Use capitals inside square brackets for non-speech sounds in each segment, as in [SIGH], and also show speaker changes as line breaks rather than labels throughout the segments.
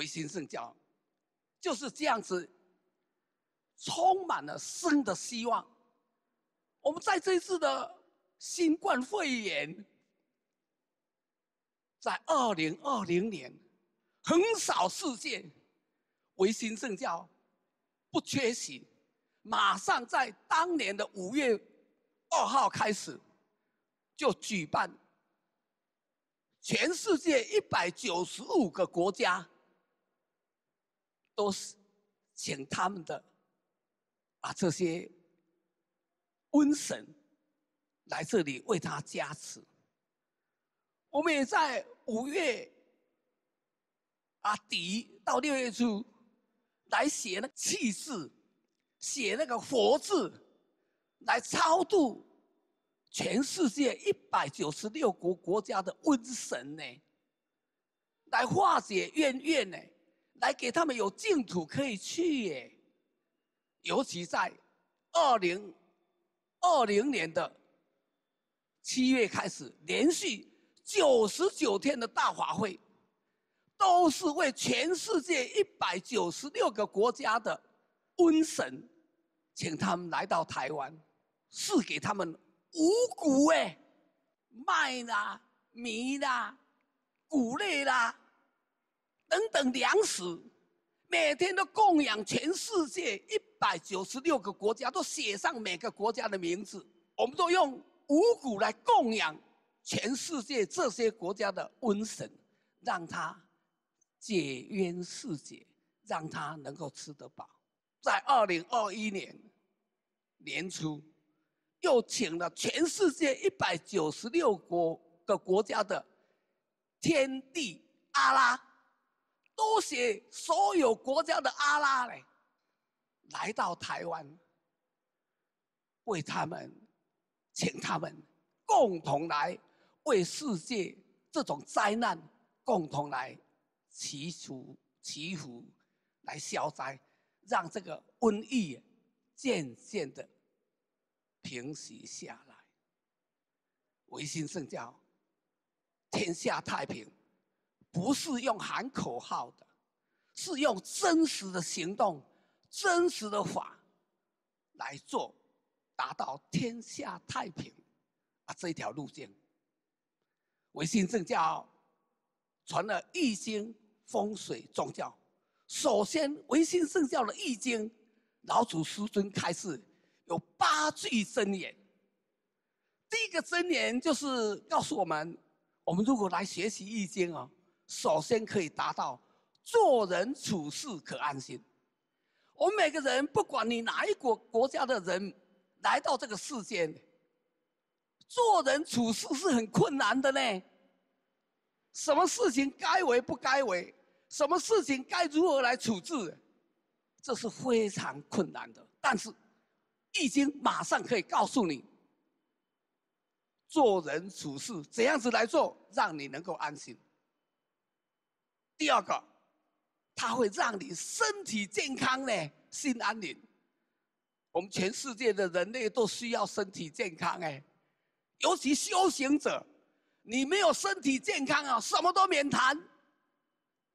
唯心正教就是这样子，充满了生的希望。我们在这一次的新冠肺炎，在二零二零年横扫世界，唯心正教不缺席。马上在当年的五月二号开始，就举办全世界一百九十五个国家。都是请他们的，啊这些瘟神来这里为他加持。我们也在五月啊底到六月初来写那个“气字”，写那个“佛字”，来超度全世界一百九十六国国家的瘟神呢，来化解怨怨呢。来给他们有净土可以去耶，尤其在二零二零年的七月开始，连续九十九天的大法会，都是为全世界一百九十六个国家的瘟神，请他们来到台湾，是给他们五谷诶，麦啦、米啦、谷类啦。等等粮食，每天都供养全世界一百九十六个国家，都写上每个国家的名字。我们都用五谷来供养全世界这些国家的瘟神，让他解冤释结，让他能够吃得饱。在二零二一年年初，又请了全世界一百九十六国个国家的天地阿拉。多谢所有国家的阿拉嘞，来到台湾，为他们，请他们共同来为世界这种灾难，共同来祈福祈福，来消灾，让这个瘟疫渐渐的平息下来。唯心圣教，天下太平。不是用喊口号的，是用真实的行动、真实的法来做，达到天下太平。啊，这一条路径。维新正教传了易经风水宗教，首先维新正教的易经，老祖师尊开示有八句真言。第一个真言就是告诉我们：，我们如果来学习易经啊。首先可以达到做人处事可安心。我们每个人，不管你哪一国国家的人来到这个世间，做人处事是很困难的呢。什么事情该为不该为，什么事情该如何来处置，这是非常困难的。但是易经马上可以告诉你，做人处事怎样子来做，让你能够安心。第二个，它会让你身体健康呢，心安宁。我们全世界的人类都需要身体健康哎，尤其修行者，你没有身体健康啊，什么都免谈，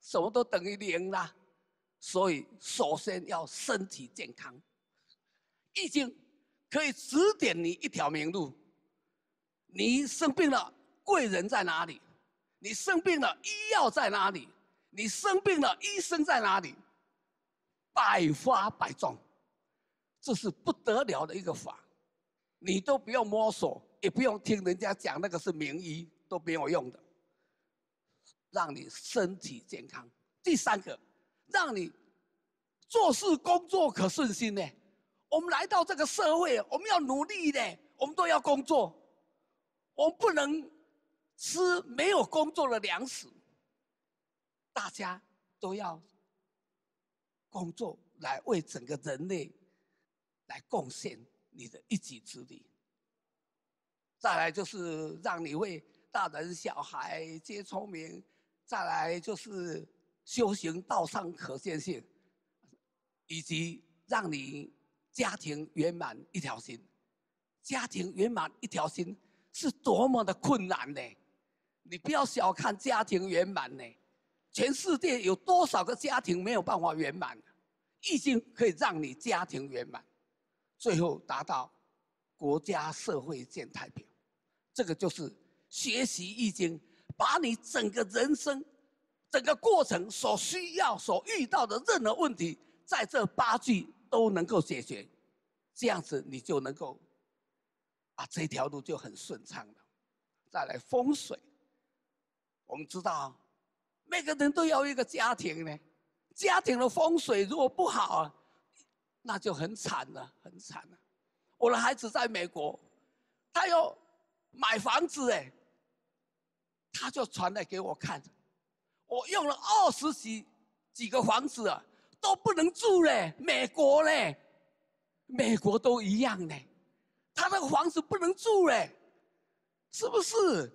什么都等于零啦。所以，首先要身体健康，《易经》可以指点你一条明路。你生病了，贵人在哪里？你生病了，医药在哪里？你生病了，医生在哪里？百发百中，这是不得了的一个法，你都不用摸索，也不用听人家讲那个是名医都没有用的，让你身体健康。第三个，让你做事工作可顺心呢。我们来到这个社会，我们要努力呢，我们都要工作，我们不能吃没有工作的粮食。大家都要工作来为整个人类来贡献你的一己之力。再来就是让你为大人小孩皆聪明，再来就是修行道上可见性，以及让你家庭圆满一条心。家庭圆满一条心是多么的困难呢？你不要小看家庭圆满呢。全世界有多少个家庭没有办法圆满？易经可以让你家庭圆满，最后达到国家社会建太平。这个就是学习易经，把你整个人生、整个过程所需要、所遇到的任何问题，在这八句都能够解决。这样子你就能够啊，这条路就很顺畅了。再来风水，我们知道。每个人都要一个家庭呢，家庭的风水如果不好啊，那就很惨了，很惨了。我的孩子在美国，他要买房子哎，他就传来给我看，我用了二十几几个房子啊，都不能住嘞，美国嘞，美国都一样嘞，他那个房子不能住嘞，是不是？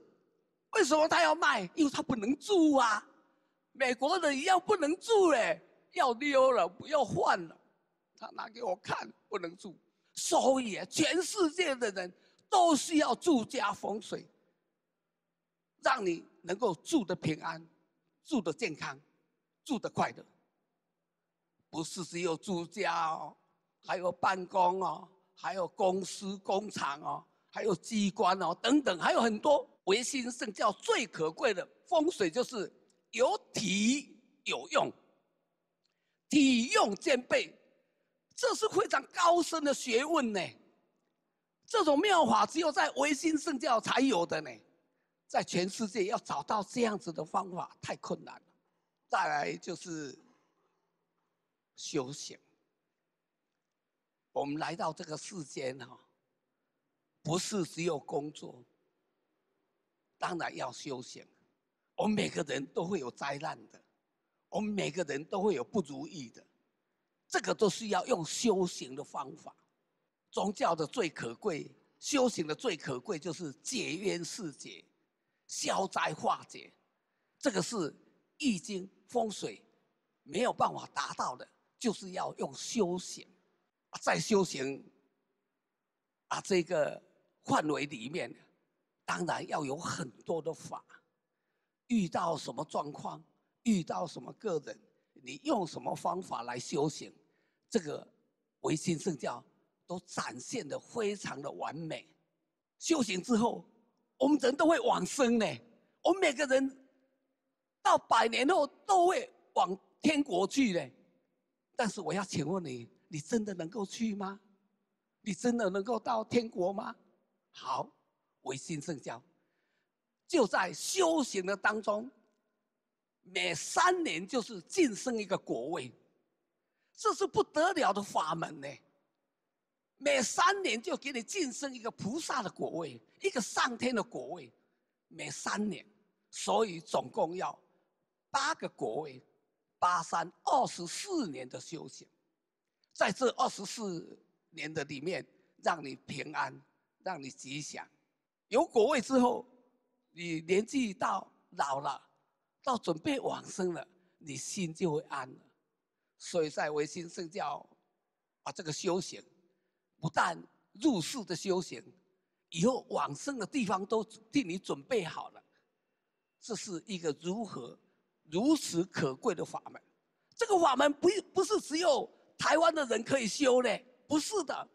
为什么他要卖？因为他不能住啊。美国一要不能住嘞，要丢了，不要换了。他拿给我看，不能住。所以全世界的人都需要住家风水，让你能够住得平安，住得健康，住得快乐。不是只有住家哦，还有办公哦，还有公司、工厂哦，还有机关哦，等等，还有很多。唯心圣教最可贵的风水就是。有体有用，体用兼备，这是非常高深的学问呢。这种妙法只有在唯心圣教才有的呢，在全世界要找到这样子的方法太困难了。再来就是修行。我们来到这个世间哈，不是只有工作，当然要修行。我们每个人都会有灾难的，我们每个人都会有不如意的，这个都需要用修行的方法。宗教的最可贵，修行的最可贵就是解冤释结、消灾化解。这个是易经、风水没有办法达到的，就是要用修行。在修行啊这个范围里面，当然要有很多的法。遇到什么状况，遇到什么个人，你用什么方法来修行，这个唯心圣教都展现的非常的完美。修行之后，我们人都会往生呢。我们每个人到百年后都会往天国去呢。但是我要请问你，你真的能够去吗？你真的能够到天国吗？好，唯心圣教。就在修行的当中，每三年就是晋升一个果位，这是不得了的法门呢。每三年就给你晋升一个菩萨的果位，一个上天的果位，每三年，所以总共要八个果位，八三二十四年的修行，在这二十四年的里面，让你平安，让你吉祥，有果位之后。你年纪到老了，到准备往生了，你心就会安了。所以在唯心圣教，啊，这个修行不但入世的修行，以后往生的地方都替你准备好了。这是一个如何如此可贵的法门。这个法门不不是只有台湾的人可以修嘞，不是的，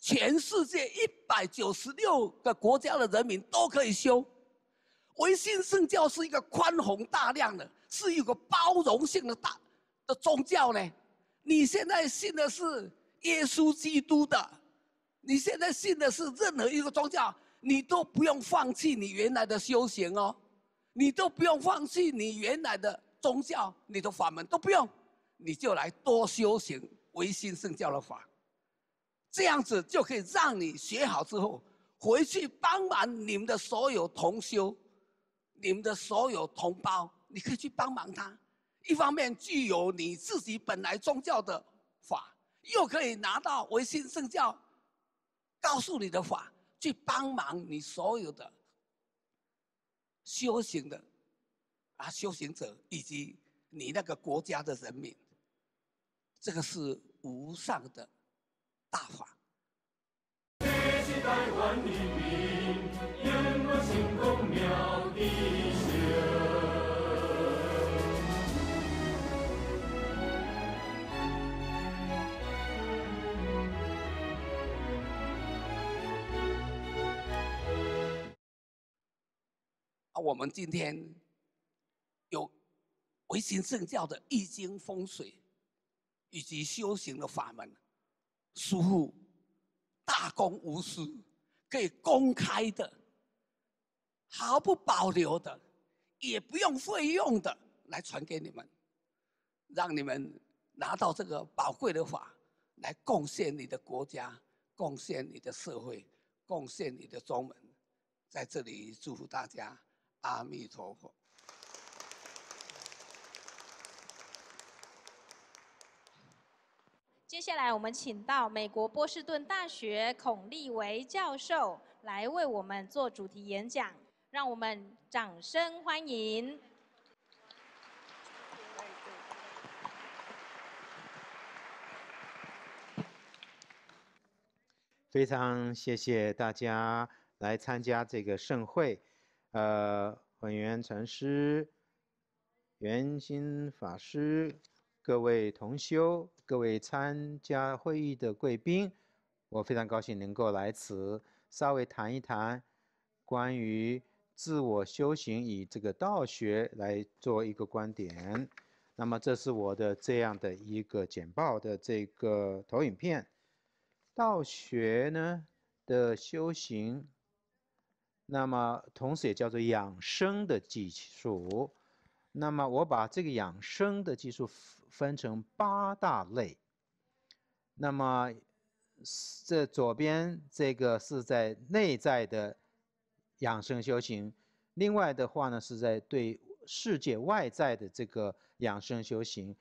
全世界一百九十六个国家的人民都可以修。唯心圣教是一个宽宏大量的，是一个包容性的大的宗教呢。你现在信的是耶稣基督的，你现在信的是任何一个宗教，你都不用放弃你原来的修行哦，你都不用放弃你原来的宗教你的法门都不用，你就来多修行唯心圣教的法，这样子就可以让你学好之后回去帮忙你们的所有同修。你们的所有同胞，你可以去帮忙他。一方面具有你自己本来宗教的法，又可以拿到维新圣教告诉你的法去帮忙你所有的修行的啊修行者以及你那个国家的人民。这个是无上的大法。啊，我们今天有唯心圣教的易经风水，以及修行的法门，师父大公无私，可以公开的、毫不保留的，也不用费用的来传给你们，让你们拿到这个宝贵的法，来贡献你的国家，贡献你的社会，贡献你的宗门。在这里祝福大家。阿弥陀佛。
接下来，我们请到美国波士顿大学孔立维教授来为我们做主题演讲，让我们掌声欢迎。非常谢谢大家来参加这个盛会。呃，本源禅师、圆心法师、各位同修、各位参加会议的贵宾，我非常高兴能够来此，稍微谈一谈关于自我修行以这个道学来做一个观点。那么，这是我的这样的一个简报的这个投影片。道学呢的修行。那么，同时也叫做养生的技术。那么，我把这个养生的技术分成八大类。那么，这左边这个是在内在的养生修行；另外的话呢，是在对世界外在的这个养生修行。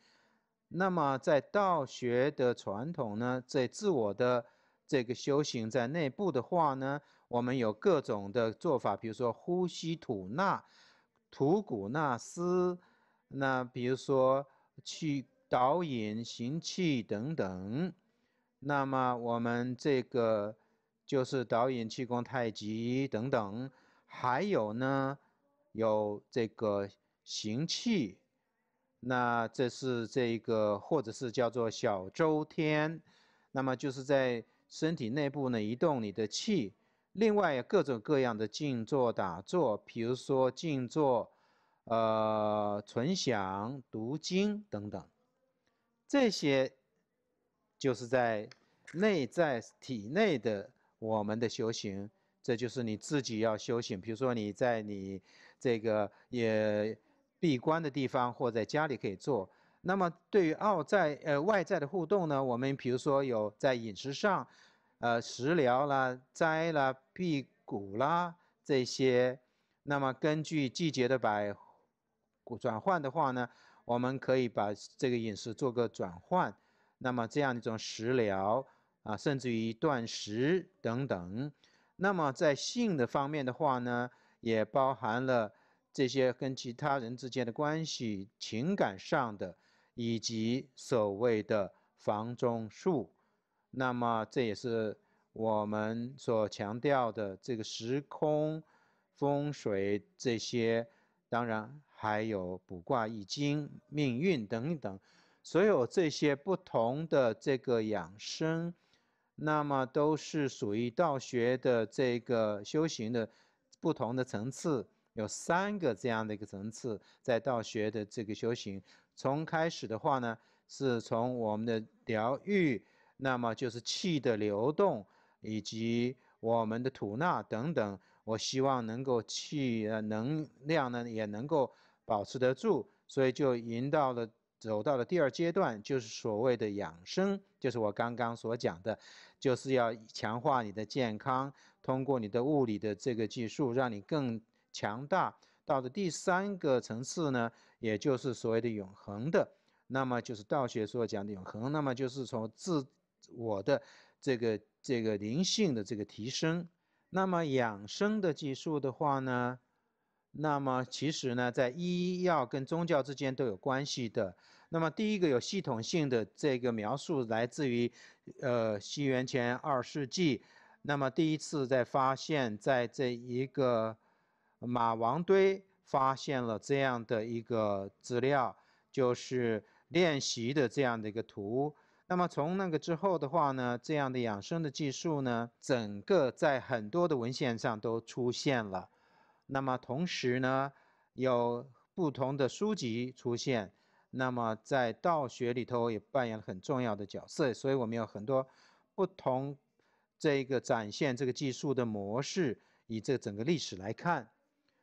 那么，在道学的传统呢，在自我的这个修行在内部的话呢。我们有各种的做法，比如说呼吸吐纳、吐谷纳斯，那比如说去导引行气等等。那么我们这个就是导引气功太极等等，还有呢，有这个行气，那这是这个或者是叫做小周天，那么就是在身体内部呢移动你的气。另外，各种各样的静坐、打坐，比如说静坐、呃、存想、读经等等，这些就是在内在体内的我们的修行，这就是你自己要修行。比如说你在你这个也闭关的地方，或在家里可以做。那么对于外在呃外在的互动呢，我们比如说有在饮食上。呃，食疗啦，斋啦，辟谷啦这些，那么根据季节的摆转换的话呢，我们可以把这个饮食做个转换。那么这样一种食疗啊，甚至于断食等等。那么在性的方面的话呢，也包含了这些跟其他人之间的关系、情感上的，以及所谓的房中术。那么，这也是我们所强调的这个时空、风水这些，当然还有卜卦、易经、命运等等，所有这些不同的这个养生，那么都是属于道学的这个修行的不同的层次，有三个这样的一个层次，在道学的这个修行，从开始的话呢，是从我们的疗愈。那么就是气的流动，以及我们的吐纳等等，我希望能够气能量呢也能够保持得住，所以就引到了走到了第二阶段，就是所谓的养生，就是我刚刚所讲的，就是要强化你的健康，通过你的物理的这个技术，让你更强大。到了第三个层次呢，也就是所谓的永恒的，那么就是道学所讲的永恒，那么就是从自。我的这个这个灵性的这个提升，那么养生的技术的话呢，那么其实呢，在医药跟宗教之间都有关系的。那么第一个有系统性的这个描述来自于，呃，西元前二世纪。那么第一次在发现，在这一个马王堆发现了这样的一个资料，就是练习的这样的一个图。那么从那个之后的话呢，这样的养生的技术呢，整个在很多的文献上都出现了。那么同时呢，有不同的书籍出现，那么在道学里头也扮演了很重要的角色。所以我们有很多不同这个展现这个技术的模式。以这整个历史来看，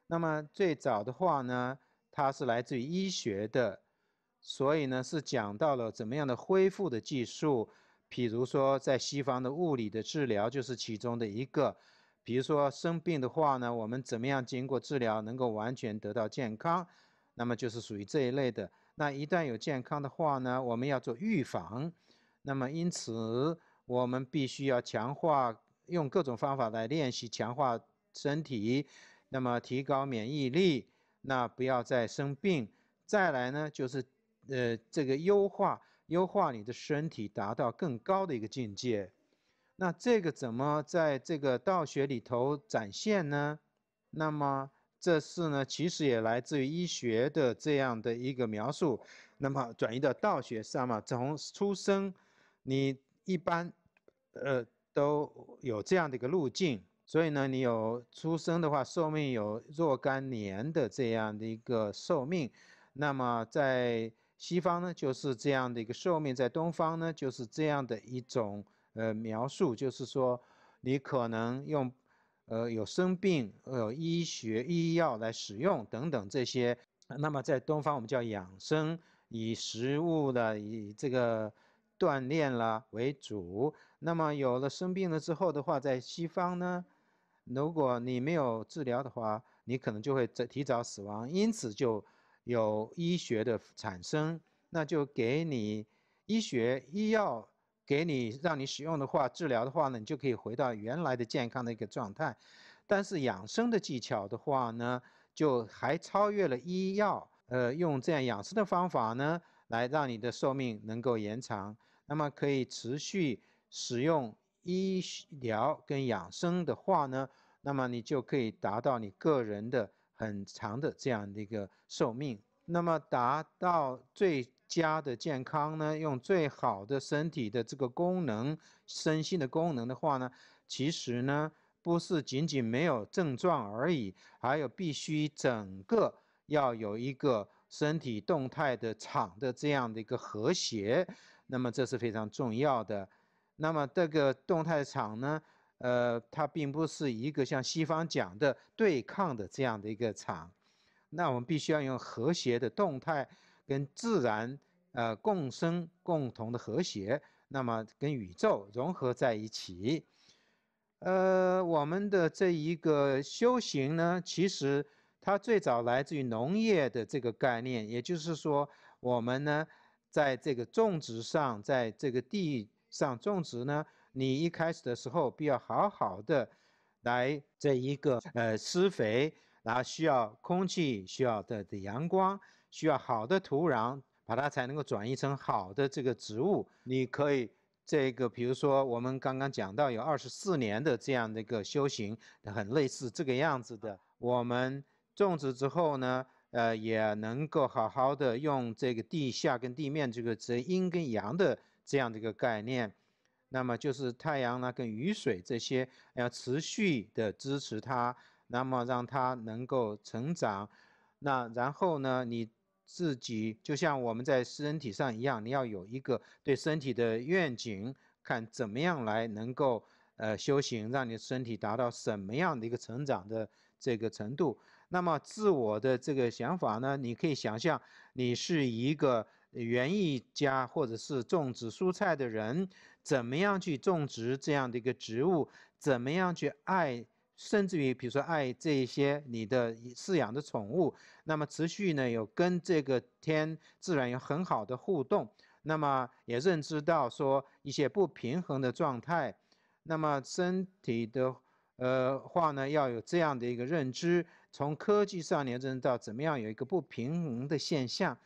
那么最早的话呢，它是来自于医学的。所以呢，是讲到了怎么样的恢复的技术，比如说在西方的物理的治疗就是其中的一个。比如说生病的话呢，我们怎么样经过治疗能够完全得到健康，那么就是属于这一类的。那一旦有健康的话呢，我们要做预防。那么因此，我们必须要强化用各种方法来练习强化身体，那么提高免疫力，那不要再生病。再来呢，就是。呃，这个优化优化你的身体，达到更高的一个境界。那这个怎么在这个道学里头展现呢？那么这是呢，其实也来自于医学的这样的一个描述。那么转移到道学上嘛，从出生，你一般呃都有这样的一个路径。所以呢，你有出生的话，寿命有若干年的这样的一个寿命。那么在西方呢，就是这样的一个寿命，在东方呢，就是这样的一种呃描述，就是说，你可能用，呃，有生病，呃，医学、医药来使用等等这些。那么在东方，我们叫养生，以食物的、以这个锻炼啦为主。那么有了生病了之后的话，在西方呢，如果你没有治疗的话，你可能就会提早死亡，因此就。有医学的产生，那就给你医学医药给你让你使用的话，治疗的话呢，你就可以回到原来的健康的一个状态。但是养生的技巧的话呢，就还超越了医药，呃，用这样养生的方法呢，来让你的寿命能够延长。那么可以持续使用医疗跟养生的话呢，那么你就可以达到你个人的。很长的这样的一个寿命，那么达到最佳的健康呢？用最好的身体的这个功能、身心的功能的话呢，其实呢不是仅仅没有症状而已，还有必须整个要有一个身体动态的场的这样的一个和谐，那么这是非常重要的。那么这个动态场呢？呃，它并不是一个像西方讲的对抗的这样的一个场，那我们必须要用和谐的动态跟自然呃共生、共同的和谐，那么跟宇宙融合在一起。呃，我们的这一个修行呢，其实它最早来自于农业的这个概念，也就是说，我们呢在这个种植上，在这个地上种植呢。你一开始的时候，必要好好的来这一个呃施肥，然后需要空气，需要的的阳光，需要好的土壤，把它才能够转移成好的这个植物。你可以这个，比如说我们刚刚讲到有二十四年的这样的一个修行，很类似这个样子的。我们种植之后呢，呃，也能够好好的用这个地下跟地面这个阴跟阳的这样的一个概念。那么就是太阳呢，跟雨水这些要持续的支持它，那么让它能够成长。那然后呢，你自己就像我们在身体上一样，你要有一个对身体的愿景，看怎么样来能够呃修行，让你身体达到什么样的一个成长的这个程度。那么自我的这个想法呢，你可以想象你是一个。园艺家或者是种植蔬菜的人，怎么样去种植这样的一个植物？怎么样去爱，甚至于比如说爱这些你的饲养的宠物？那么持续呢，有跟这个天自然有很好的互动，那么也认知到说一些不平衡的状态。那么身体的呃话呢，要有这样的一个认知，从科技上认知到怎么样有一个不平衡的现象。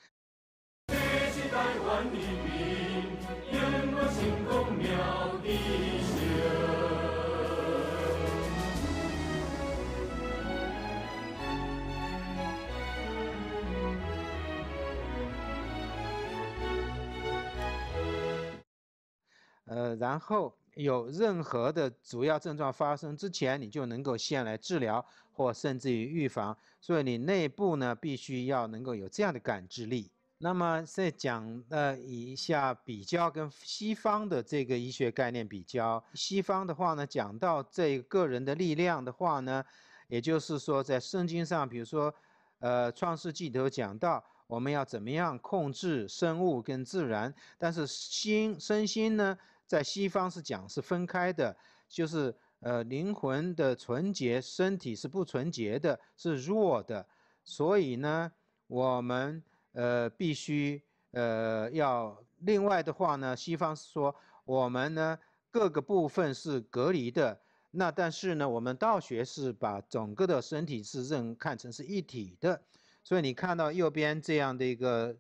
呃，然后有任何的主要症状发生之前，你就能够先来治疗或甚至于预防。所以，你内部呢，必须要能够有这样的感知力。那么再讲呃一下比较跟西方的这个医学概念比较，西方的话呢，讲到这个人的力量的话呢，也就是说在圣经上，比如说，呃，创世纪头讲到我们要怎么样控制生物跟自然，但是心身心呢，在西方是讲是分开的，就是呃灵魂的纯洁，身体是不纯洁的，是弱的，所以呢，我们。呃，必须呃要另外的话呢，西方是说我们呢各个部分是隔离的，那但是呢，我们道学是把整个的身体是认看成是一体的，所以你看到右边这样的一个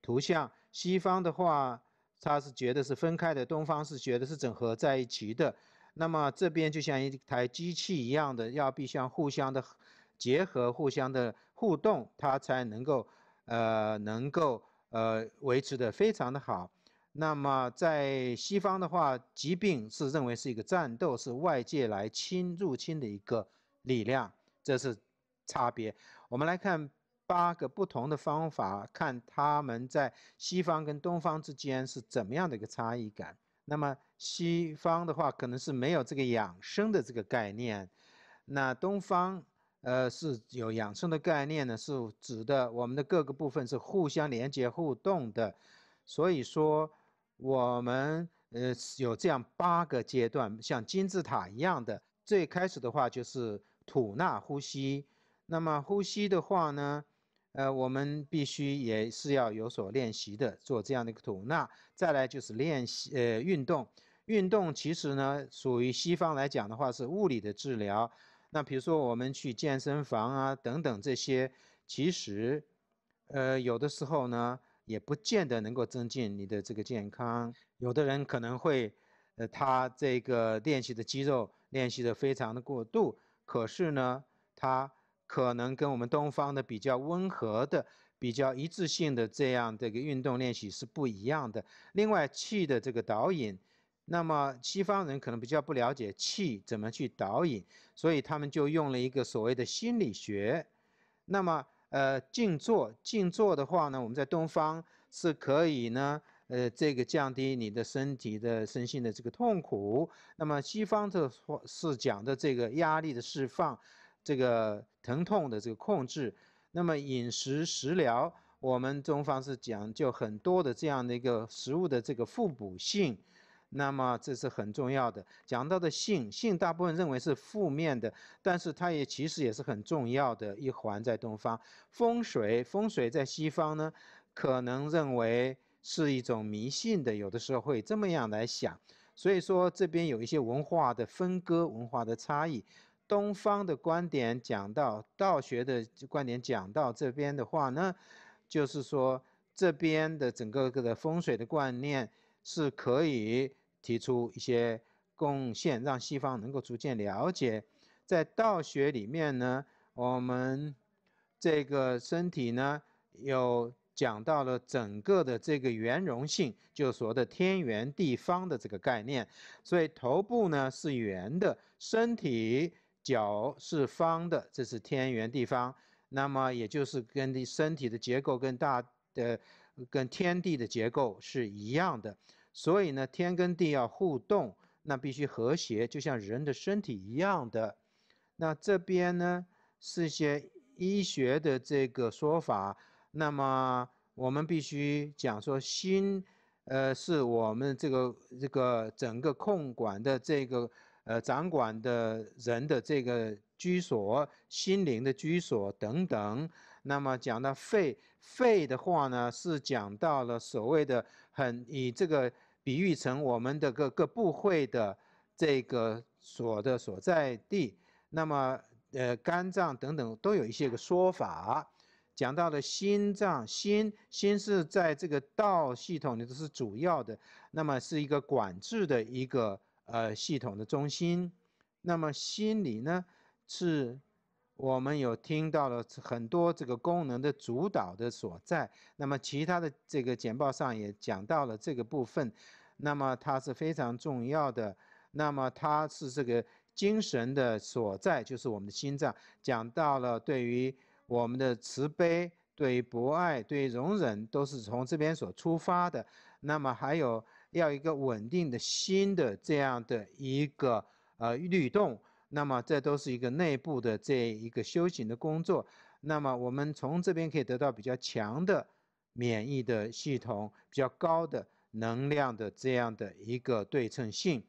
图像，西方的话它是觉得是分开的，东方是觉得是整合在一起的，那么这边就像一台机器一样的，要必须互相的结合、互相的互动，它才能够。呃，能够呃维持的非常的好。那么在西方的话，疾病是认为是一个战斗，是外界来侵入侵的一个力量，这是差别。我们来看八个不同的方法，看他们在西方跟东方之间是怎么样的一个差异感。那么西方的话，可能是没有这个养生的这个概念，那东方。呃，是有养生的概念呢，是指的我们的各个部分是互相连接、互动的。所以说，我们呃有这样八个阶段，像金字塔一样的。最开始的话就是吐纳呼吸，那么呼吸的话呢，呃，我们必须也是要有所练习的，做这样的一个吐纳。再来就是练习呃运动，运动其实呢，属于西方来讲的话是物理的治疗。那比如说我们去健身房啊等等这些，其实，呃有的时候呢也不见得能够增进你的这个健康。有的人可能会，呃他这个练习的肌肉练习的非常的过度，可是呢他可能跟我们东方的比较温和的、比较一致性的这样的一个运动练习是不一样的。另外气的这个导引。那么西方人可能比较不了解气怎么去导引，所以他们就用了一个所谓的心理学。那么，呃，静坐，静坐的话呢，我们在东方是可以呢，呃，这个降低你的身体的身心的这个痛苦。那么西方的话是讲的这个压力的释放，这个疼痛的这个控制。那么饮食食疗，我们中方是讲究很多的这样的一个食物的这个互补性。那么这是很重要的。讲到的性，性大部分认为是负面的，但是它也其实也是很重要的一环，在东方。风水，风水在西方呢，可能认为是一种迷信的，有的时候会这么样来想。所以说这边有一些文化的分割，文化的差异。东方的观点讲到道学的观点讲到这边的话呢，就是说这边的整个个的风水的观念是可以。提出一些贡献，让西方能够逐渐了解，在道学里面呢，我们这个身体呢，有讲到了整个的这个圆融性，就所谓的天圆地方的这个概念。所以头部呢是圆的，身体脚是方的，这是天圆地方。那么也就是跟的身体的结构跟大的跟天地的结构是一样的。所以呢，天跟地要互动，那必须和谐，就像人的身体一样的。那这边呢，是些医学的这个说法。那么我们必须讲说心，呃，是我们这个这个整个控管的这个呃掌管的人的这个居所，心灵的居所等等。那么讲到肺，肺的话呢，是讲到了所谓的很以这个。比喻成我们的各个部会的这个所的所在地，那么呃肝脏等等都有一些个说法，讲到了心脏，心心是在这个道系统里头是主要的，那么是一个管制的一个呃系统的中心，那么心里呢是我们有听到了很多这个功能的主导的所在，那么其他的这个简报上也讲到了这个部分。那么它是非常重要的，那么它是这个精神的所在，就是我们的心脏。讲到了对于我们的慈悲、对博爱、对容忍，都是从这边所出发的。那么还有要一个稳定的心的这样的一个呃律动，那么这都是一个内部的这一个修行的工作。那么我们从这边可以得到比较强的免疫的系统，比较高的。能量的这样的一个对称性，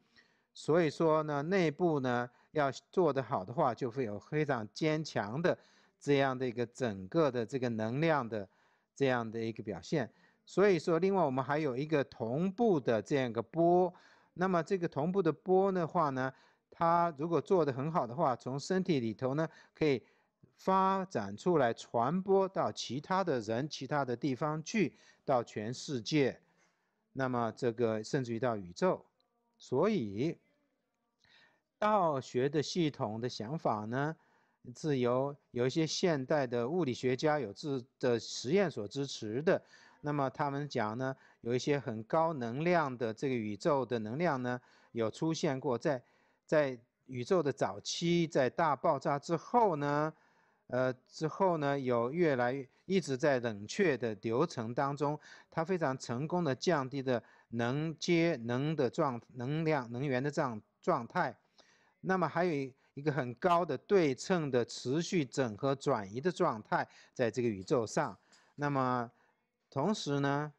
所以说呢，内部呢要做得好的话，就会有非常坚强的这样的一个整个的这个能量的这样的一个表现。所以说，另外我们还有一个同步的这样一个波，那么这个同步的波的话呢，它如果做得很好的话，从身体里头呢可以发展出来，传播到其他的人、其他的地方去，到全世界。那么这个甚至于到宇宙，所以道学的系统的想法呢，自由有一些现代的物理学家有自的实验所支持的。那么他们讲呢，有一些很高能量的这个宇宙的能量呢，有出现过在在宇宙的早期，在大爆炸之后呢。呃，之后呢，有越来越一直在冷却的流程当中，它非常成功的降低的能接能的状能量能源的状状态。那么，还有一个很高的对称的持续整合转移的状态在这个宇宙上。那么，同时呢，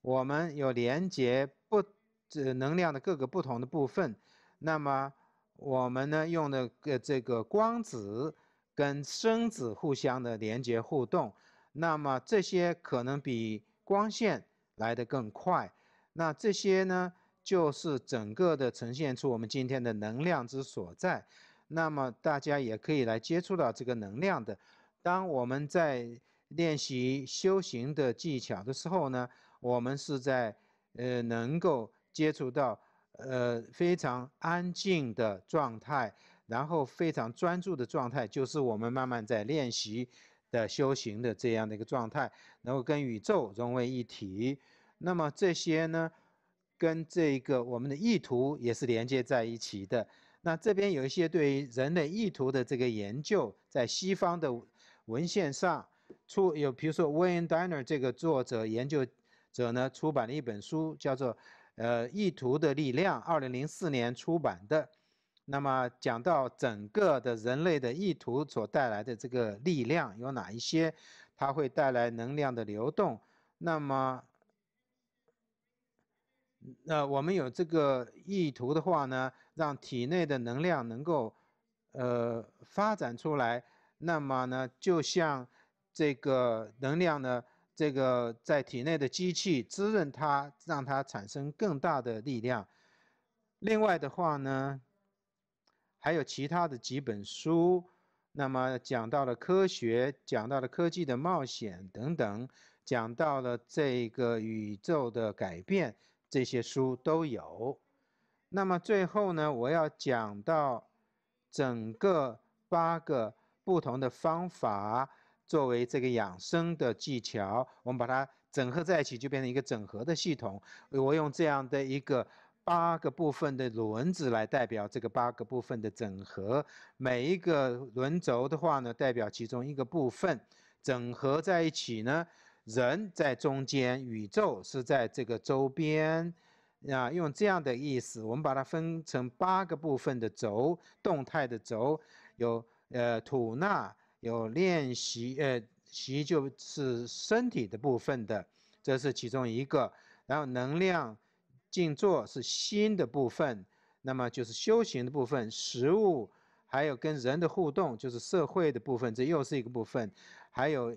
我们有连接不这能量的各个不同的部分。那么，我们呢用的呃这个光子。跟生子互相的连接互动，那么这些可能比光线来得更快。那这些呢，就是整个的呈现出我们今天的能量之所在。那么大家也可以来接触到这个能量的。当我们在练习修行的技巧的时候呢，我们是在呃能够接触到呃非常安静的状态。然后非常专注的状态，就是我们慢慢在练习的修行的这样的一个状态，能够跟宇宙融为一体。那么这些呢，跟这个我们的意图也是连接在一起的。那这边有一些对于人类意图的这个研究，在西方的文献上出有，比如说 Wayne Diner 这个作者研究者呢，出版了一本书，叫做《呃意图的力量》，二零零四年出版的。那么讲到整个的人类的意图所带来的这个力量有哪一些？它会带来能量的流动。那么，那我们有这个意图的话呢，让体内的能量能够，呃，发展出来。那么呢，就像这个能量呢，这个在体内的机器滋润它，让它产生更大的力量。另外的话呢？还有其他的几本书，那么讲到了科学，讲到了科技的冒险等等，讲到了这个宇宙的改变，这些书都有。那么最后呢，我要讲到整个八个不同的方法作为这个养生的技巧，我们把它整合在一起，就变成一个整合的系统。我用这样的一个。八个部分的轮子来代表这个八个部分的整合，每一个轮轴的话呢，代表其中一个部分整合在一起呢。人在中间，宇宙是在这个周边啊。用这样的意思，我们把它分成八个部分的轴，动态的轴，有呃吐纳，有练习，呃习就是身体的部分的，这是其中一个。然后能量。静坐是心的部分，那么就是修行的部分；食物，还有跟人的互动，就是社会的部分，这又是一个部分；还有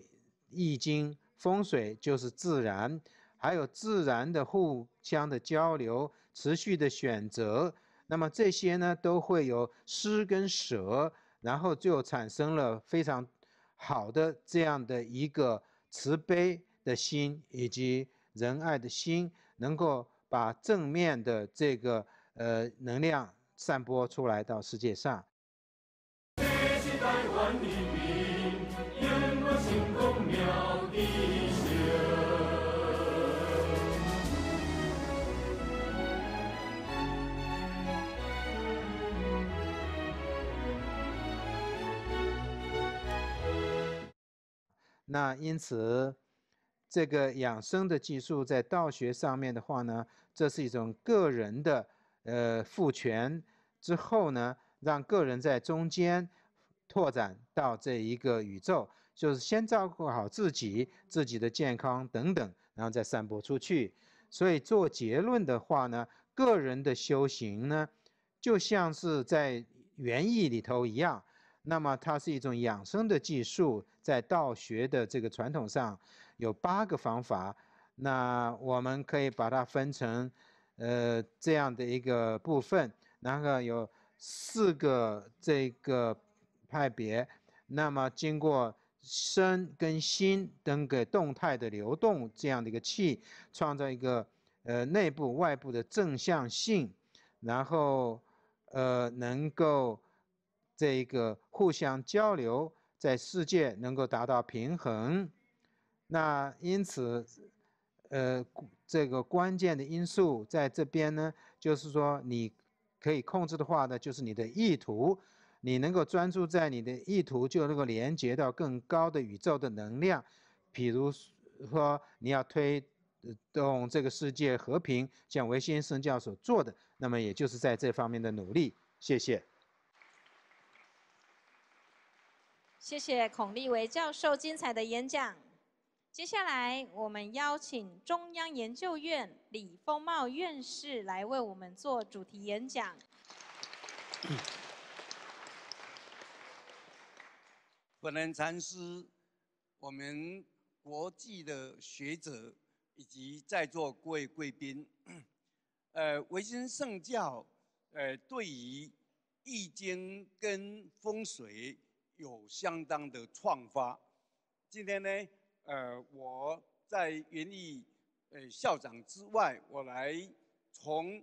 易经、风水，就是自然，还有自然的互相的交流、持续的选择。那么这些呢，都会有诗跟舍，然后就产生了非常好的这样的一个慈悲的心以及仁爱的心，能够。把正面的这个呃能量散播出来到世界上。那因此。这个养生的技术在道学上面的话呢，这是一种个人的呃赋权之后呢，让个人在中间拓展到这一个宇宙，就是先照顾好自己自己的健康等等，然后再散播出去。所以做结论的话呢，个人的修行呢，就像是在园艺里头一样。那么它是一种养生的技术，在道学的这个传统上，有八个方法。那我们可以把它分成，呃，这样的一个部分。然后有四个这个派别。那么经过身跟心等个动态的流动，这样的一个气，创造一个呃内部外部的正向性，然后呃能够。这一个互相交流，在世界能够达到平衡。那因此，呃，这个关键的因素在这边呢，就是说，你可以控制的话呢，就是你的意图。你能够专注在你的意图，就能够连接到更高的宇宙的能量。比如说，你要推动这个世界和平，像韦先生教所做的，那么也就是在这方面的努力。谢谢。谢谢孔立维教授精彩的演讲。接下来，我们邀请中央研究院李丰茂院士来为我们做主题演讲。
本能禅师，我们国际的学者以及在座各位贵宾，呃，维新圣教，呃，对于易经跟风水。有相当的创发。今天呢，呃，我在园艺，呃，校长之外，我来从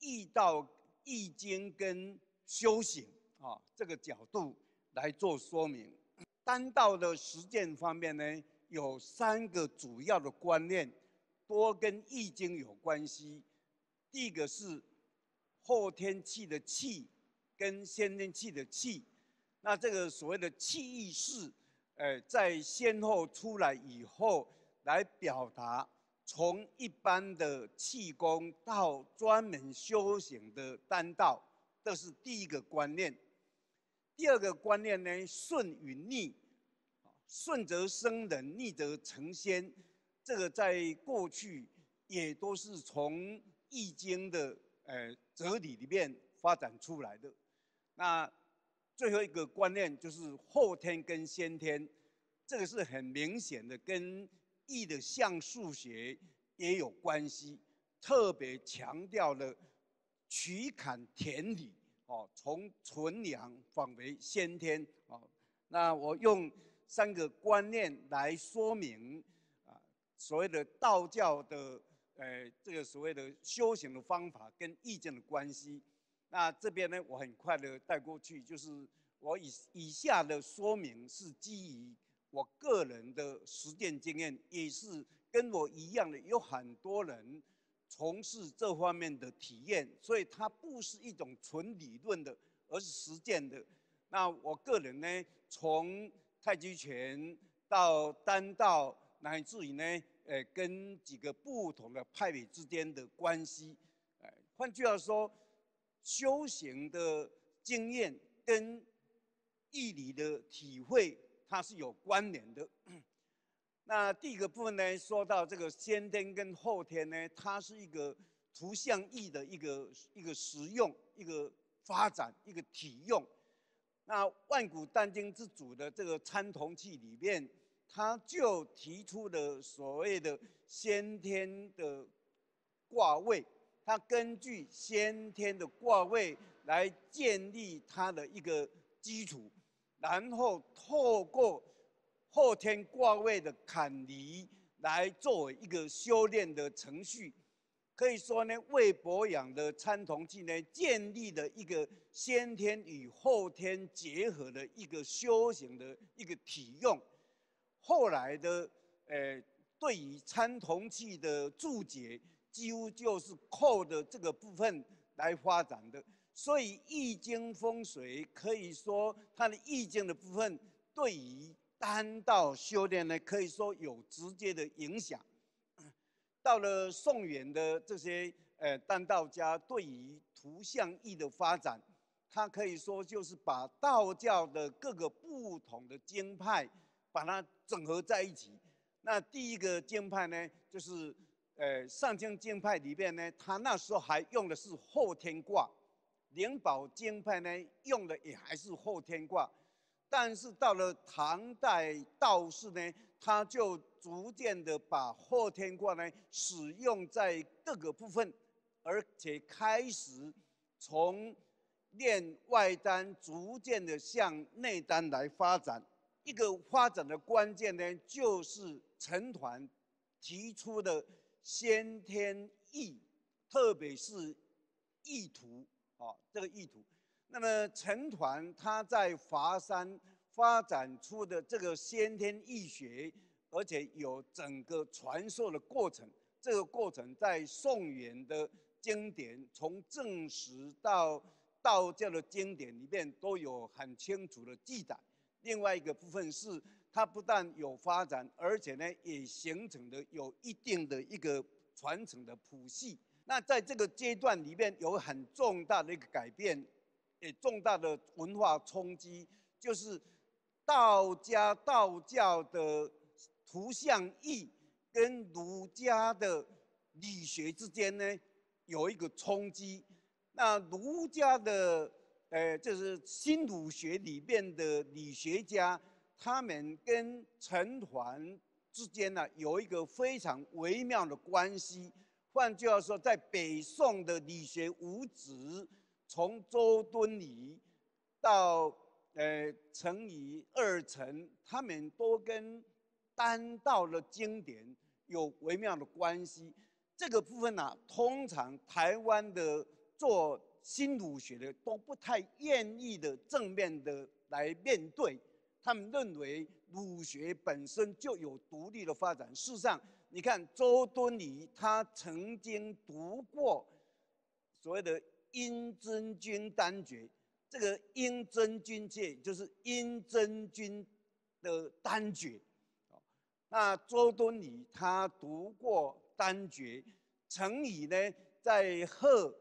易道易经跟修行啊这个角度来做说明。丹道的实践方面呢，有三个主要的观念，多跟易经有关系。第一个是后天气的气，跟先天气的气。那这个所谓的气意识，呃，在先后出来以后，来表达从一般的气功到专门修行的丹道，这是第一个观念。第二个观念呢，顺与逆，顺则生人，逆则成仙。这个在过去也都是从易经的呃哲理里面发展出来的。那。最后一个观念就是后天跟先天，这个是很明显的，跟易的像数学也有关系。特别强调了取坎田里哦，从存粮转为先天。哦，那我用三个观念来说明啊，所谓的道教的，呃，这个所谓的修行的方法跟易经的关系。那这边呢，我很快的带过去，就是我以以下的说明是基于我个人的实践经验，也是跟我一样的，有很多人从事这方面的体验，所以它不是一种纯理论的，而是实践的。那我个人呢，从太极拳到单道，乃至于呢，呃，跟几个不同的派别之间的关系，呃，换句话说。修行的经验跟义理的体会，它是有关联的。[CLEARS THROAT] 那第一个部分呢，说到这个先天跟后天呢，它是一个图像义的一个一个实用、一个发展、一个体用。那万古丹经之祖的这个参同契里面，他就提出了所谓的先天的卦位。他根据先天的卦位来建立他的一个基础，然后透过后天卦位的坎离来作为一个修炼的程序。可以说呢，魏博养的《参同契》呢，建立了一个先天与后天结合的一个修行的一个体用。后来的呃，对于《参同契》的注解。几乎就是靠的这个部分来发展的，所以易经风水可以说它的易经的部分对于丹道修炼呢，可以说有直接的影响。[COUGHS] 到了宋元的这些呃丹道家，对于图像易的发展，他可以说就是把道教的各个不同的经派把它整合在一起。那第一个经派呢，就是。呃，上清经派里面呢，他那时候还用的是后天卦；灵宝经派呢，用的也还是后天卦。但是到了唐代道士呢，他就逐渐的把后天卦呢使用在各个部分，而且开始从练外丹逐渐的向内丹来发展。一个发展的关键呢，就是成团提出的。先天意，特别是意图啊，这个意图。那么成团他在华山发展出的这个先天易学，而且有整个传授的过程。这个过程在宋元的经典，从正史到道教的经典里面都有很清楚的记载。另外一个部分是。它不但有发展，而且呢也形成的有一定的一个传承的谱系。那在这个阶段里面有很重大的一个改变，也重大的文化冲击，就是道家道教的图像意跟儒家的理学之间呢有一个冲击。那儒家的呃就是新儒学里面的理学家。他们跟成团之间呢，有一个非常微妙的关系。换句话说，在北宋的理学五子，从周敦颐到呃程颐、二程，他们都跟丹道的经典有微妙的关系。这个部分呢，通常台湾的做新儒学的都不太愿意的正面的来面对。他们认为儒学本身就有独立的发展。事实上，你看周敦颐，他曾经读过所谓的《殷真君单绝》。这个《殷真君戒》就是殷真君的单绝。那周敦颐他读过单绝，曾以呢在贺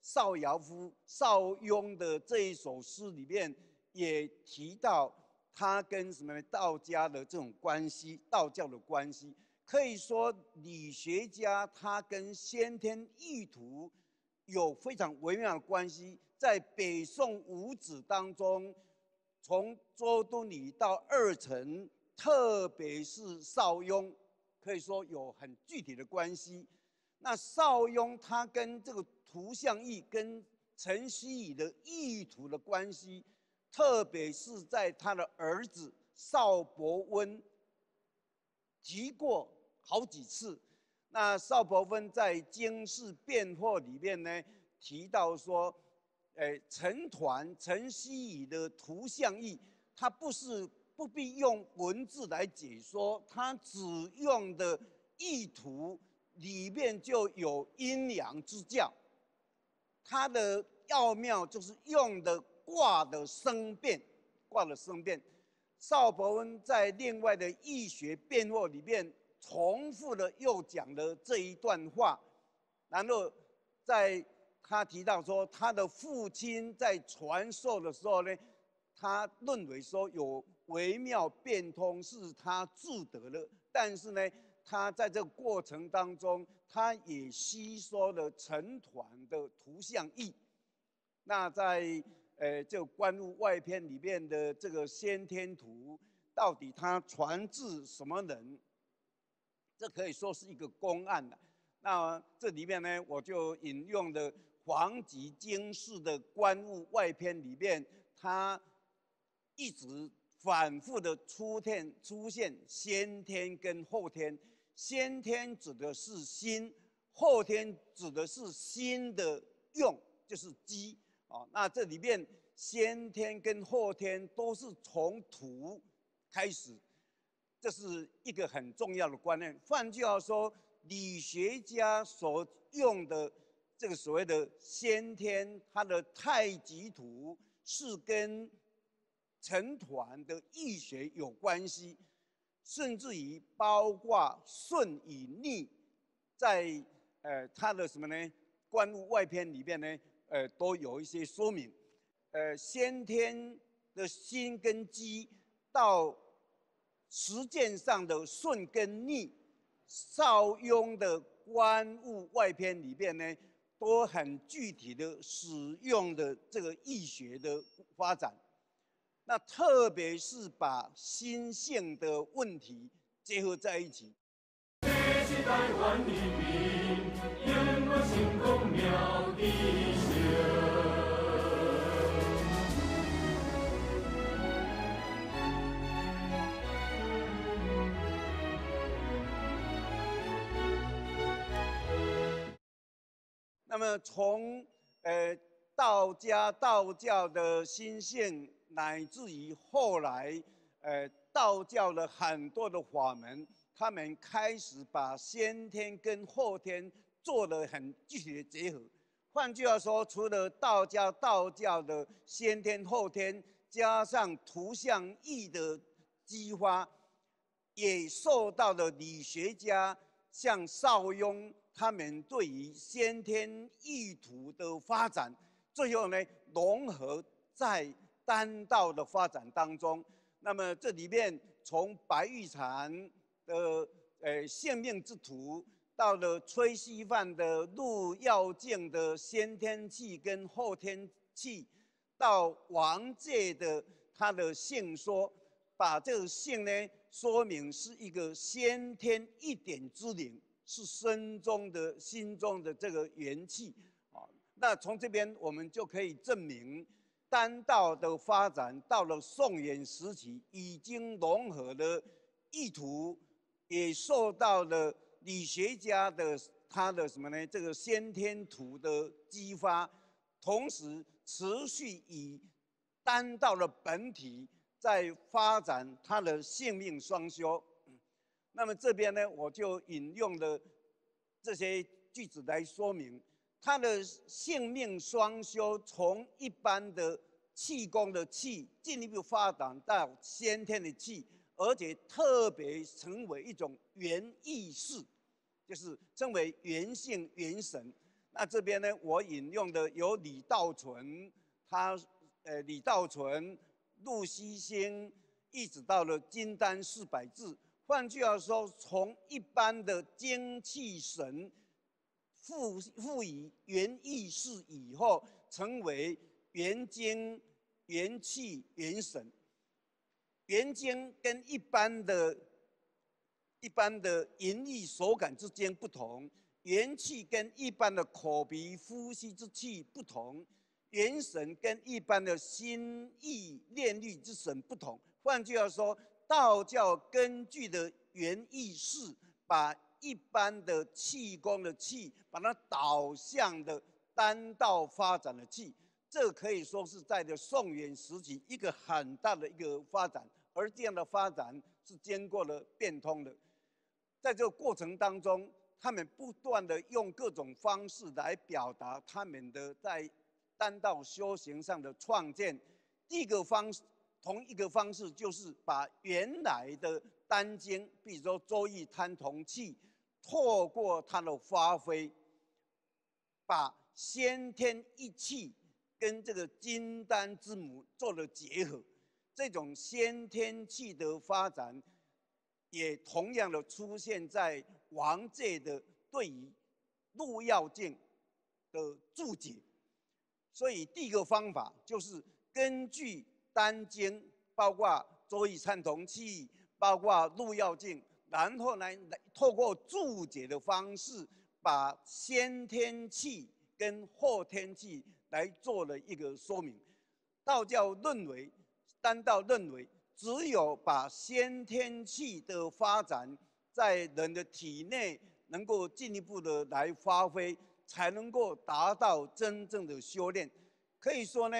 邵尧夫邵雍的这一首诗里面也提到。他跟什么道家的这种关系，道教的关系，可以说理学家他跟先天意图有非常微妙的关系。在北宋五子当中，从周敦颐到二程，特别是邵雍，可以说有很具体的关系。那邵雍他跟这个图像意跟陈希予的意图的关系。特别是在他的儿子邵伯温提过好几次。那邵伯温在《经世辩惑》里面呢，提到说：“哎，成团陈希语的图像意，他不是不必用文字来解说，他只用的意图里面就有阴阳之教。他的奥妙就是用的。”卦的生变，卦的生变。邵伯温在另外的易学辩惑里面重复了又讲了这一段话，然后在他提到说，他的父亲在传授的时候呢，他认为说有微妙变通是他自得的，但是呢，他在这个过程当中，他也吸收了成团的图像意。那在。这就《观物外篇》里面的这个先天图，到底它传至什么人？这可以说是一个公案了。那这里面呢，我就引用的《黄极经世的观物外篇》里面，它一直反复的出现、出现先天跟后天。先天指的是心，后天指的是心的用，就是机。哦，那这里面先天跟后天都是从土开始，这是一个很重要的观念。换句话说，理学家所用的这个所谓的先天，它的太极图是跟成团的易学有关系，甚至于包括顺与逆，在呃他的什么呢？观外篇里边呢？呃，都有一些说明。呃，先天的心跟机，到实践上的顺跟逆，邵雍的《观物外篇》里边呢，都很具体的使用的这个易学的发展。那特别是把心性的问题结合在一起。那么从呃道家道教的心性，乃至于后来呃道教的很多的法门，他们开始把先天跟后天做了很具体的结合。换句话说，除了道家道教的先天后天，加上图像易的激发，也受到了理学家像邵雍。他们对于先天意图的发展，最后呢融合在丹道的发展当中。那么这里面从白玉禅的“诶性命之图”，到了崔希范的陆耀静的先天气跟后天气，到王界的他的性说，把这个性呢说明是一个先天一点之灵。是身中的、心中的这个元气啊，那从这边我们就可以证明，丹道的发展到了宋元时期，已经融合了意图，也受到了理学家的他的什么呢？这个先天图的激发，同时持续以丹道的本体在发展他的性命双修。那么这边呢，我就引用了这些句子来说明，他的性命双修，从一般的气功的气，进一步发展到先天的气，而且特别成为一种元意识，就是称为元性元神。那这边呢，我引用的有李道纯，他呃李道纯、陆西星，一直到了《金丹四百字》。换句话说，从一般的精气神赋赋予元意识以后，成为元精、元气、元神。元精跟一般的、一般的淫欲手感之间不同；元气跟一般的口鼻呼吸之气不同；元神跟一般的心意念力之神不同。换句话说，道教根据的原意是把一般的气功的气，把它导向的单道发展的气，这可以说是在这宋元时期一个很大的一个发展。而这样的发展是经过了变通的，在这个过程当中，他们不断的用各种方式来表达他们的在单道修行上的创建，一个方。同一个方式就是把原来的单经，比如说《周易》《贪同器，透过它的发挥，把先天一气跟这个金丹之母做了结合。这种先天气的发展，也同样的出现在王界的对于陆要静的注解。所以，第一个方法就是根据。丹经包括《周易参同气，包括《陆曜经》，然后呢，透过注解的方式，把先天气跟后天气来做了一个说明。道教认为，丹道认为，只有把先天气的发展在人的体内能够进一步的来发挥，才能够达到真正的修炼。可以说呢，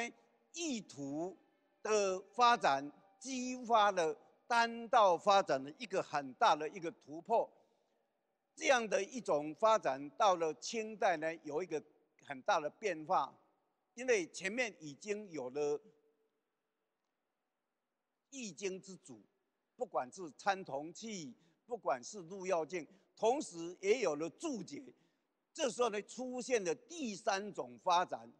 意图。的发展激发了单道发展的一个很大的一个突破，这样的一种发展到了清代呢，有一个很大的变化，因为前面已经有了易经之祖，不管是参同契，不管是路要静，同时也有了注解，这时候呢，出现了第三种发展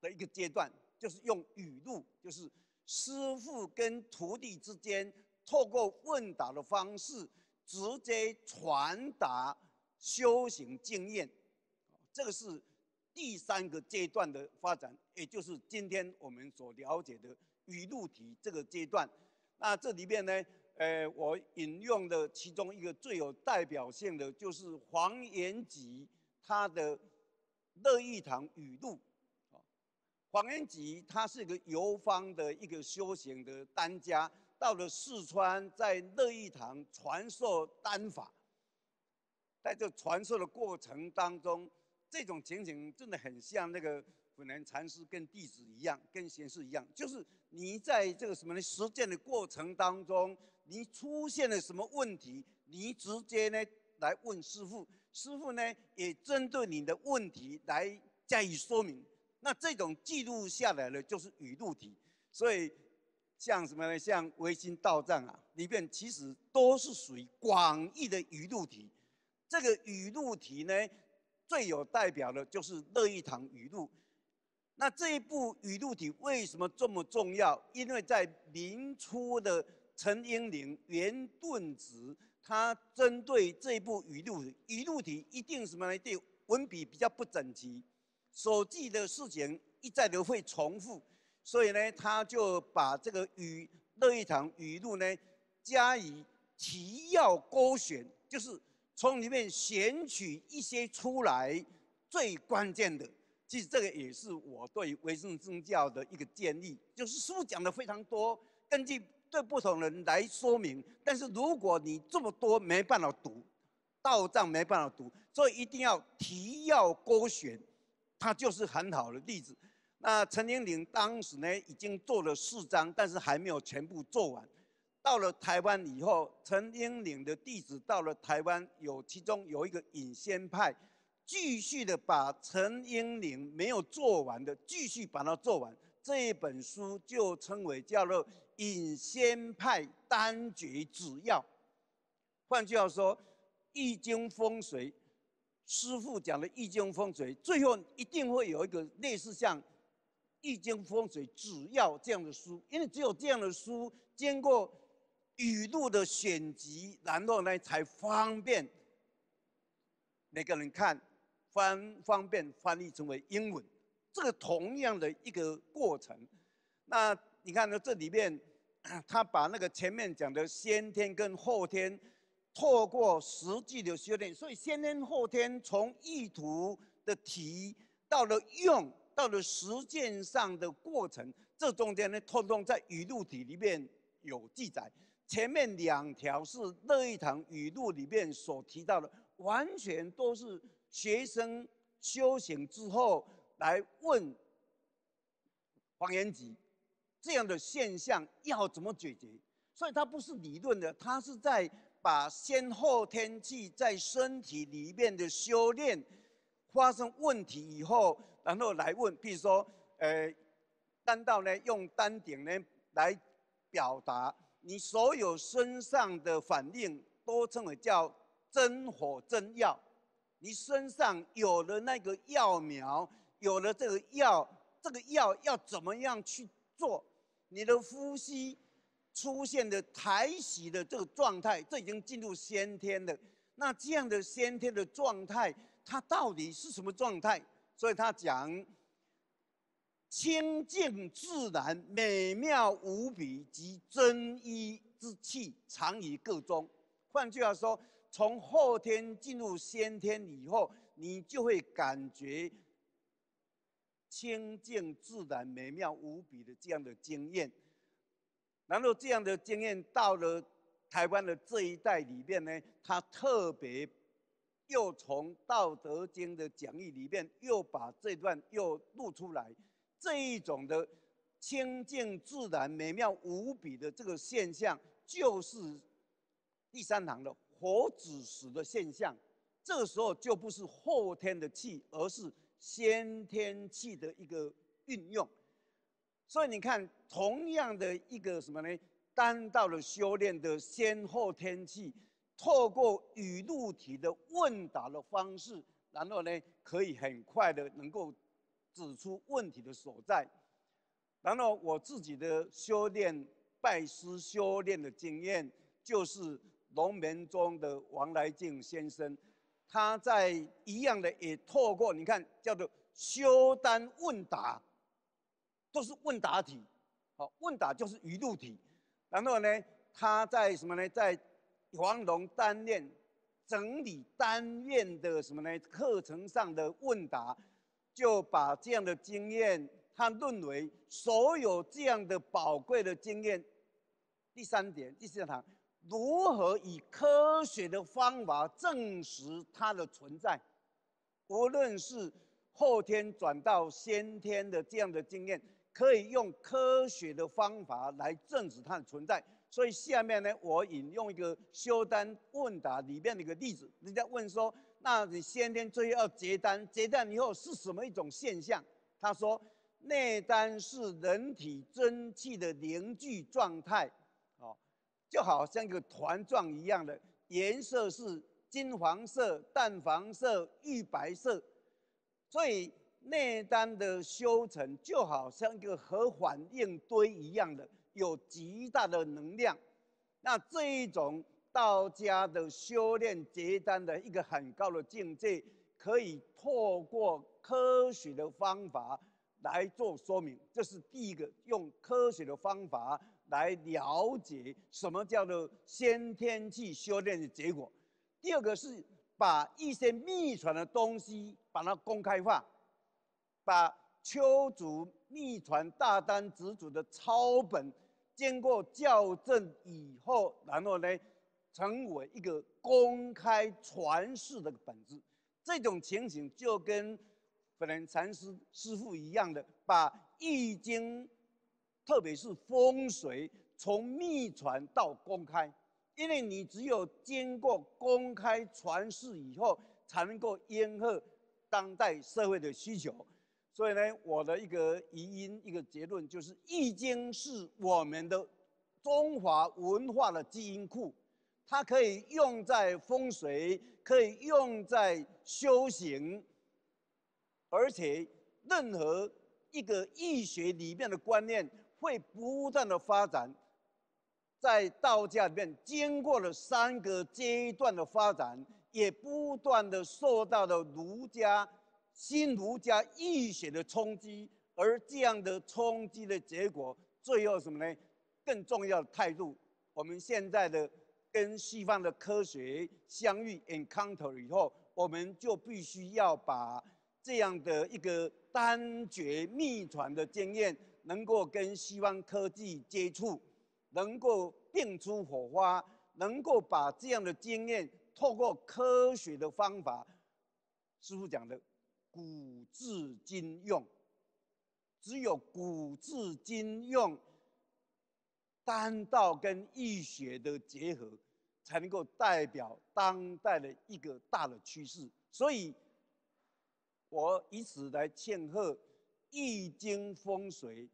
的一个阶段，就是用语录，就是。师傅跟徒弟之间，透过问答的方式，直接传达修行经验，这个是第三个阶段的发展，也就是今天我们所了解的语录体这个阶段。那这里面呢，呃，我引用的其中一个最有代表性的，就是黄延吉他的《乐义堂语录》。黄元吉，他是一个游方的一个修行的丹家，到了四川，在乐义堂传授丹法。在这传授的过程当中，这种情景真的很像那个普能禅师跟弟子一样，跟先生一样，就是你在这个什么呢实践的过程当中，你出现了什么问题，你直接呢来问师傅，师傅呢也针对你的问题来加以说明。那这种记录下来的，就是语录体，所以像什么呢？像微信到账啊，里面其实都是属于广义的语录体。这个语录体呢，最有代表的就是《乐毅堂语录》。那这一部语录体为什么这么重要？因为在明初的陈英林、袁盾子，他针对这一部语录，语录体一定什么来对，文笔比较不整齐。所记的事情一再的会重复，所以呢，他就把这个语那一堂语录呢加以提要勾选，就是从里面选取一些出来最关键的。其实这个也是我对唯识宗教的一个建议，就是书讲的非常多，根据对不同人来说明。但是如果你这么多没办法读，道藏没办法读，所以一定要提要勾选。他就是很好的例子。那陈英宁当时呢，已经做了四章，但是还没有全部做完。到了台湾以后，陈英宁的弟子到了台湾，有其中有一个引仙派，继续的把陈英宁没有做完的继续把它做完。这一本书就称为叫做《引仙派单绝指要》。换句话说，《易经风水》。师傅讲的《易经风水》，最后一定会有一个类似像《易经风水只要》这样的书，因为只有这样的书经过语录的选集，然后呢才方便每个人看，翻方便翻译成为英文。这个同样的一个过程。那你看呢？这里面 [COUGHS] 他把那个前面讲的先天跟后天。透过实际的修炼，所以先天后天从意图的提到了用，到了实践上的过程，这中间呢，通通在语录体里面有记载。前面两条是乐一堂语录里面所提到的，完全都是学生修行之后来问黄元吉这样的现象要怎么解决，所以它不是理论的，它是在。把先后天气在身体里面的修炼发生问题以后，然后来问，比如说，呃，丹道呢，用丹顶呢来表达你所有身上的反应，都称为叫真火真药。你身上有了那个药苗，有了这个药，这个药要怎么样去做？你的呼吸。出现的抬起的这个状态，这已经进入先天的。那这样的先天的状态，它到底是什么状态？所以他讲：清净自然，美妙无比，及真一之气藏于各中。换句话说，从后天进入先天以后，你就会感觉清净自然、美妙无比的这样的经验。然后这样的经验到了台湾的这一代里面呢，他特别又从《道德经》的讲义里面又把这段又录出来，这一种的清净自然、美妙无比的这个现象，就是第三堂的“活子时”的现象。这个时候就不是后天的气，而是先天气的一个运用。所以你看，同样的一个什么呢？单道的修炼的先后天气，透过语录体的问答的方式，然后呢，可以很快的能够指出问题的所在。然后我自己的修炼、拜师修炼的经验，就是龙门中的王来敬先生，他在一样的也透过你看，叫做修丹问答。都是问答题，好，问答就是语录题。然后呢，他在什么呢？在黄龙单练整理单院的什么呢？课程上的问答，就把这样的经验，他认为所有这样的宝贵的经验。第三点，第四堂，如何以科学的方法证实它的存在？无论是后天转到先天的这样的经验。可以用科学的方法来证实它的存在，所以下面呢，我引用一个修丹问答里面的一个例子，人家问说：，那你先天最要结丹，结丹以后是什么一种现象？他说，内丹是人体真气的凝聚状态，哦，就好像一个团状一样的，颜色是金黄色、淡黄色、玉白色，所以。内丹的修成就好像一个核反应堆一样的，有极大的能量。那这一种道家的修炼结丹的一个很高的境界，可以透过科学的方法来做说明。这是第一个，用科学的方法来了解什么叫做先天气修炼的结果。第二个是把一些秘传的东西把它公开化。把丘祖秘传大丹子祖的抄本经过校正以后，然后呢，成为一个公开传世的本子。这种情形就跟本禅师师傅一样的，把易经，特别是风水，从秘传到公开，因为你只有经过公开传世以后，才能够迎合当代社会的需求。所以呢，我的一个疑因一个结论就是，《易经》是我们的中华文化的基因库，它可以用在风水，可以用在修行，而且任何一个易学里面的观念会不断的发展。在道家里面，经过了三个阶段的发展，也不断的受到了儒家。新儒家易学的冲击，而这样的冲击的结果，最后什么呢？更重要的态度，我们现在的跟西方的科学相遇 （encounter） 以后，我们就必须要把这样的一个单绝秘传的经验，能够跟西方科技接触，能够并出火花，能够把这样的经验透过科学的方法，师傅讲的。古至今用，只有古至今用，丹道跟易学的结合，才能够代表当代的一个大的趋势。所以，我以此来庆贺《易经》风水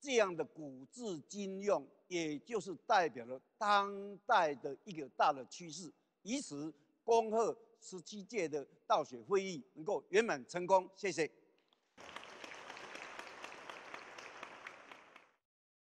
这样的古至今用，也就是代表了当代的一个大的趋势。以此恭贺。十七届的道学会议能够圆满成功，谢谢。